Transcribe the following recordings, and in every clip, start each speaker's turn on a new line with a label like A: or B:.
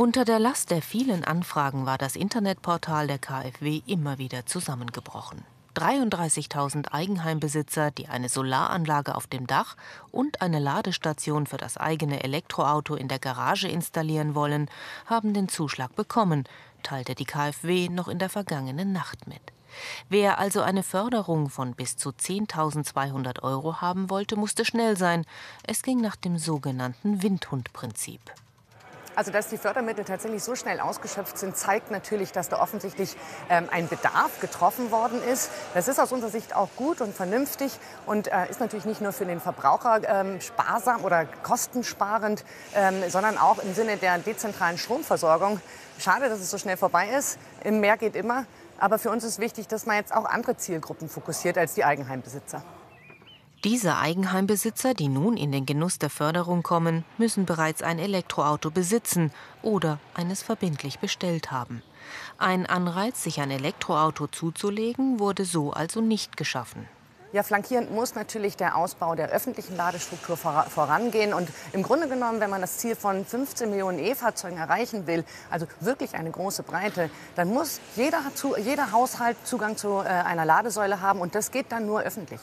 A: Unter der Last der vielen Anfragen war das Internetportal der KfW immer wieder zusammengebrochen. 33.000 Eigenheimbesitzer, die eine Solaranlage auf dem Dach und eine Ladestation für das eigene Elektroauto in der Garage installieren wollen, haben den Zuschlag bekommen, teilte die KfW noch in der vergangenen Nacht mit. Wer also eine Förderung von bis zu 10.200 Euro haben wollte, musste schnell sein. Es ging nach dem sogenannten Windhundprinzip.
B: Also, dass die Fördermittel tatsächlich so schnell ausgeschöpft sind, zeigt natürlich, dass da offensichtlich ähm, ein Bedarf getroffen worden ist. Das ist aus unserer Sicht auch gut und vernünftig und äh, ist natürlich nicht nur für den Verbraucher ähm, sparsam oder kostensparend, ähm, sondern auch im Sinne der dezentralen Stromversorgung. Schade, dass es so schnell vorbei ist. Im Meer geht immer. Aber für uns ist wichtig, dass man jetzt auch andere Zielgruppen fokussiert als die Eigenheimbesitzer.
A: Diese Eigenheimbesitzer, die nun in den Genuss der Förderung kommen, müssen bereits ein Elektroauto besitzen oder eines verbindlich bestellt haben. Ein Anreiz, sich ein Elektroauto zuzulegen, wurde so also nicht geschaffen.
B: Ja, flankierend muss natürlich der Ausbau der öffentlichen Ladestruktur vorangehen. Und im Grunde genommen, wenn man das Ziel von 15 Millionen E-Fahrzeugen erreichen will, also wirklich eine große Breite, dann muss jeder, jeder Haushalt Zugang zu äh, einer Ladesäule haben. Und das geht dann nur öffentlich.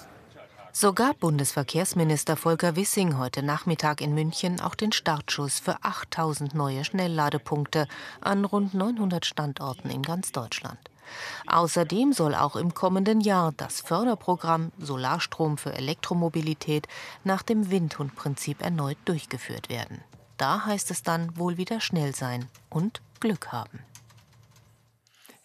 A: So gab Bundesverkehrsminister Volker Wissing heute Nachmittag in München auch den Startschuss für 8000 neue Schnellladepunkte an rund 900 Standorten in ganz Deutschland. Außerdem soll auch im kommenden Jahr das Förderprogramm Solarstrom für Elektromobilität nach dem Windhundprinzip erneut durchgeführt werden. Da heißt es dann wohl wieder schnell sein und Glück haben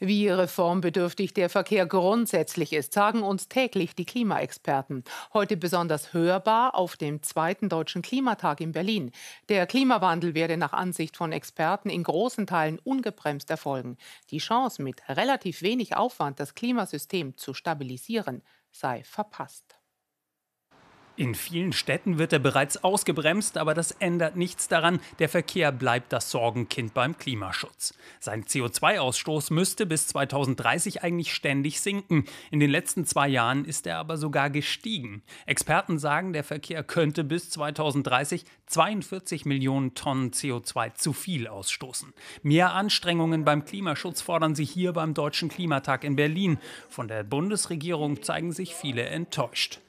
B: wie reformbedürftig der Verkehr grundsätzlich ist, sagen uns täglich die Klimaexperten. Heute besonders hörbar auf dem zweiten Deutschen Klimatag in Berlin. Der Klimawandel werde nach Ansicht von Experten in großen Teilen ungebremst erfolgen. Die Chance, mit relativ wenig Aufwand das
C: Klimasystem zu
B: stabilisieren, sei verpasst.
C: In vielen Städten wird er bereits ausgebremst, aber das ändert nichts daran, der Verkehr bleibt das Sorgenkind beim Klimaschutz. Sein CO2-Ausstoß müsste bis 2030 eigentlich ständig sinken, in den letzten zwei Jahren ist er aber sogar gestiegen. Experten sagen, der Verkehr könnte bis 2030 42 Millionen Tonnen CO2 zu viel ausstoßen. Mehr Anstrengungen beim Klimaschutz fordern sie hier beim Deutschen Klimatag in Berlin. Von der Bundesregierung zeigen sich viele enttäuscht.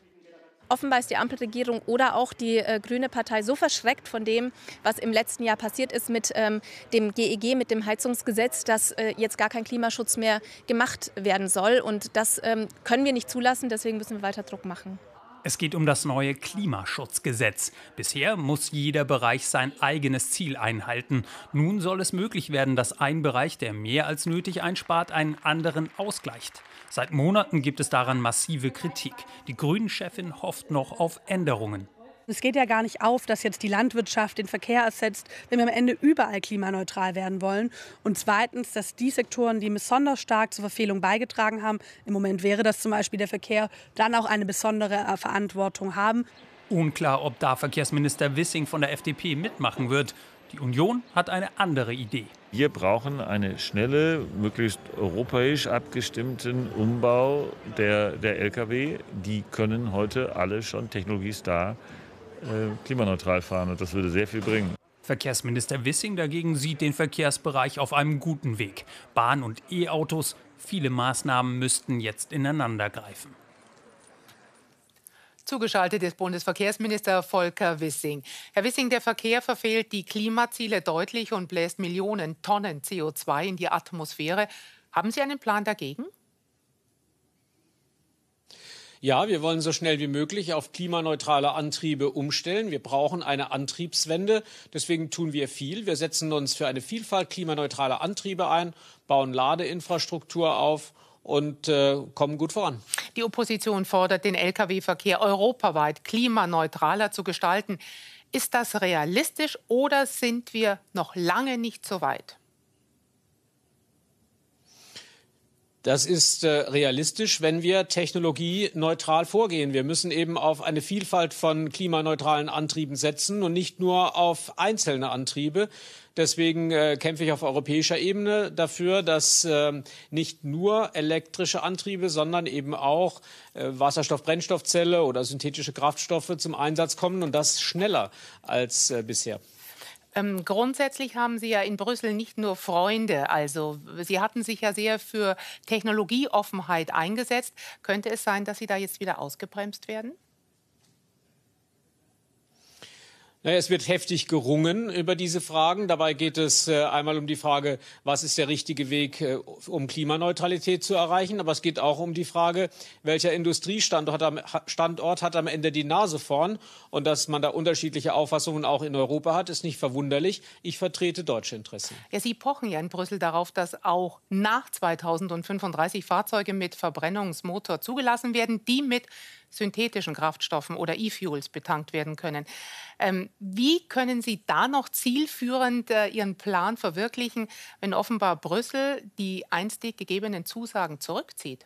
A: Offenbar ist die Ampelregierung oder auch die äh, Grüne Partei so verschreckt von dem, was im letzten Jahr passiert ist mit ähm, dem GEG, e mit dem Heizungsgesetz, dass äh, jetzt gar kein Klimaschutz mehr gemacht werden soll. Und das ähm, können wir nicht zulassen, deswegen müssen wir weiter Druck machen.
C: Es geht um das neue Klimaschutzgesetz. Bisher muss jeder Bereich sein eigenes Ziel einhalten. Nun soll es möglich werden, dass ein Bereich, der mehr als nötig einspart, einen anderen ausgleicht. Seit Monaten gibt es daran massive Kritik. Die Grünen-Chefin hofft noch auf Änderungen.
B: Es geht ja gar nicht auf, dass jetzt die Landwirtschaft den Verkehr ersetzt, wenn wir am Ende überall klimaneutral werden wollen. Und zweitens, dass die Sektoren, die besonders stark zur Verfehlung beigetragen haben, im Moment wäre das zum Beispiel der Verkehr, dann auch eine besondere äh, Verantwortung haben.
C: Unklar, ob da Verkehrsminister Wissing von der FDP mitmachen wird. Die Union hat eine andere Idee. Wir brauchen einen schnellen, möglichst europäisch abgestimmten Umbau der, der Lkw. Die können heute alle schon Technologiestar äh, klimaneutral fahren und das würde sehr viel bringen. Verkehrsminister Wissing dagegen sieht den Verkehrsbereich auf einem guten Weg. Bahn und E-Autos, viele Maßnahmen müssten jetzt ineinander greifen.
B: Zugeschaltet ist Bundesverkehrsminister Volker Wissing. Herr Wissing, der Verkehr verfehlt die Klimaziele deutlich und bläst Millionen Tonnen CO2 in die Atmosphäre. Haben Sie einen Plan dagegen?
D: Ja, wir wollen so schnell wie möglich auf klimaneutrale Antriebe umstellen. Wir brauchen eine Antriebswende. Deswegen tun wir viel. Wir setzen uns für eine Vielfalt klimaneutraler Antriebe ein, bauen Ladeinfrastruktur auf und äh, kommen gut voran.
B: Die Opposition fordert, den Lkw-Verkehr europaweit klimaneutraler zu gestalten. Ist das realistisch oder sind wir noch lange nicht so weit?
D: Das ist äh, realistisch, wenn wir technologieneutral vorgehen. Wir müssen eben auf eine Vielfalt von klimaneutralen Antrieben setzen und nicht nur auf einzelne Antriebe. Deswegen äh, kämpfe ich auf europäischer Ebene dafür, dass äh, nicht nur elektrische Antriebe, sondern eben auch äh, Wasserstoff-Brennstoffzelle oder synthetische Kraftstoffe zum Einsatz kommen und das schneller als äh, bisher.
B: Ähm, grundsätzlich haben Sie ja in Brüssel nicht nur Freunde. Also Sie hatten sich ja sehr für Technologieoffenheit eingesetzt. Könnte es sein, dass Sie da jetzt wieder ausgebremst werden?
D: Naja, es wird heftig gerungen über diese Fragen. Dabei geht es äh, einmal um die Frage, was ist der richtige Weg, äh, um Klimaneutralität zu erreichen. Aber es geht auch um die Frage, welcher Industriestandort am, Standort hat am Ende die Nase vorn. Und dass man da unterschiedliche Auffassungen auch in Europa hat, ist nicht verwunderlich. Ich vertrete deutsche Interessen.
B: Ja, Sie pochen ja in Brüssel darauf, dass auch nach 2035 Fahrzeuge mit Verbrennungsmotor zugelassen werden, die mit synthetischen Kraftstoffen oder E-Fuels betankt werden können. Ähm, wie können Sie da noch zielführend äh, Ihren Plan verwirklichen, wenn offenbar Brüssel die einst gegebenen Zusagen zurückzieht?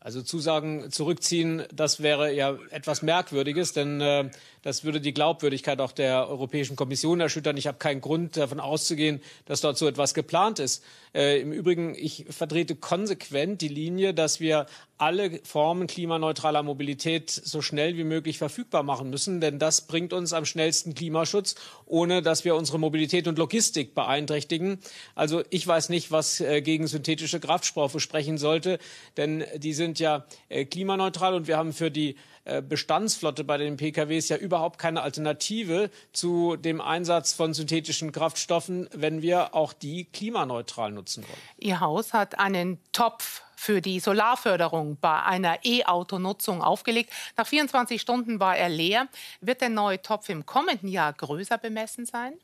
D: Also Zusagen zurückziehen, das wäre ja etwas Merkwürdiges, denn äh, das würde die Glaubwürdigkeit auch der Europäischen Kommission erschüttern. Ich habe keinen Grund davon auszugehen, dass dort so etwas geplant ist. Äh, Im Übrigen, ich vertrete konsequent die Linie, dass wir alle Formen klimaneutraler Mobilität so schnell wie möglich verfügbar machen müssen, denn das bringt uns am schnellsten Klimaschutz, ohne dass wir unsere Mobilität und Logistik beeinträchtigen. Also ich weiß nicht, was äh, gegen synthetische Kraftstoffe sprechen sollte, denn diese sind ja äh, klimaneutral und wir haben für die äh, Bestandsflotte bei den PKWs ja überhaupt keine Alternative zu dem Einsatz von synthetischen Kraftstoffen, wenn wir auch die klimaneutral nutzen wollen.
B: Ihr Haus hat einen Topf für die Solarförderung bei einer E-Auto-Nutzung aufgelegt. Nach 24 Stunden war er leer. Wird der neue Topf im kommenden Jahr größer bemessen sein?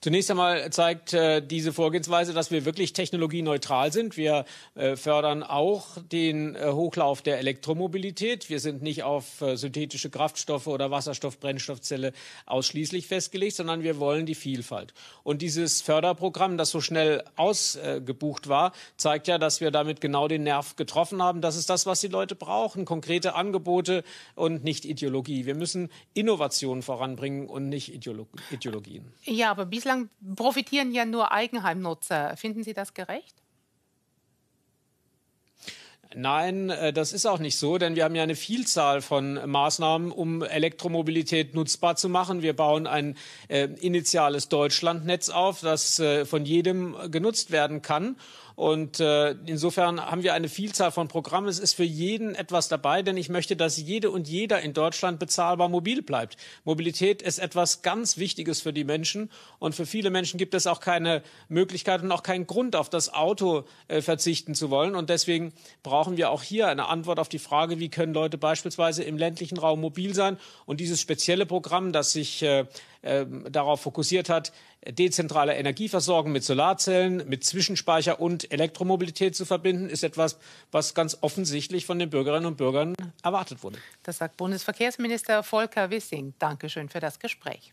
D: Zunächst einmal zeigt äh, diese Vorgehensweise, dass wir wirklich technologieneutral sind. Wir äh, fördern auch den äh, Hochlauf der Elektromobilität. Wir sind nicht auf äh, synthetische Kraftstoffe oder Wasserstoff-Brennstoffzelle ausschließlich festgelegt, sondern wir wollen die Vielfalt. Und dieses Förderprogramm, das so schnell ausgebucht war, zeigt ja, dass wir damit genau den Nerv getroffen haben. Das ist das, was die Leute brauchen. Konkrete Angebote und nicht Ideologie. Wir müssen Innovationen voranbringen und nicht Ideolog Ideologien.
B: Ja, aber Bislang profitieren ja nur Eigenheimnutzer. Finden Sie das gerecht?
D: Nein, äh, das ist auch nicht so, denn wir haben ja eine Vielzahl von Maßnahmen, um Elektromobilität nutzbar zu machen. Wir bauen ein äh, initiales Deutschlandnetz auf, das äh, von jedem genutzt werden kann. Und äh, insofern haben wir eine Vielzahl von Programmen. Es ist für jeden etwas dabei, denn ich möchte, dass jede und jeder in Deutschland bezahlbar mobil bleibt. Mobilität ist etwas ganz Wichtiges für die Menschen. Und für viele Menschen gibt es auch keine Möglichkeit und auch keinen Grund, auf das Auto äh, verzichten zu wollen. Und deswegen brauchen wir auch hier eine Antwort auf die Frage, wie können Leute beispielsweise im ländlichen Raum mobil sein. Und dieses spezielle Programm, das sich äh, ähm, darauf fokussiert hat, dezentrale Energieversorgung mit Solarzellen, mit Zwischenspeicher und Elektromobilität zu verbinden, ist etwas, was ganz offensichtlich
B: von den Bürgerinnen
D: und Bürgern erwartet wurde.
B: Das sagt Bundesverkehrsminister Volker Wissing. Dankeschön für das Gespräch.